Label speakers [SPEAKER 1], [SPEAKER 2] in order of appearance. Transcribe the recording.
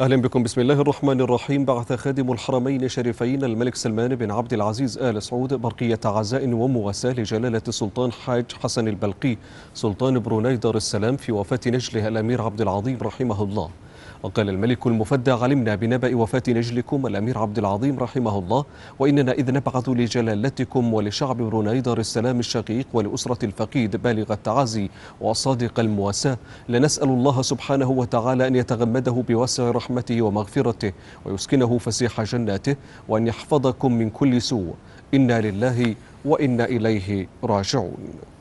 [SPEAKER 1] أهلا بكم بسم الله الرحمن الرحيم بعث خادم الحرمين الشريفين الملك سلمان بن عبد العزيز آل سعود برقية عزاء ومواساة لجلالة السلطان حاج حسن البلقي سلطان بروني دار السلام في وفاة نجله الأمير عبد العظيم رحمه الله وقال الملك المفدى علمنا بنبأ وفاة نجلكم الأمير عبد العظيم رحمه الله وإننا إذ نبعث لجلالتكم ولشعب بروناي دار السلام الشقيق ولأسرة الفقيد بالغ التعازي وصادق المواساة لنسأل الله سبحانه وتعالى أن يتغمده بوسع رحمته ومغفرته ويسكنه فسيح جناته وأن يحفظكم من كل سوء إنا لله وإنا إليه راجعون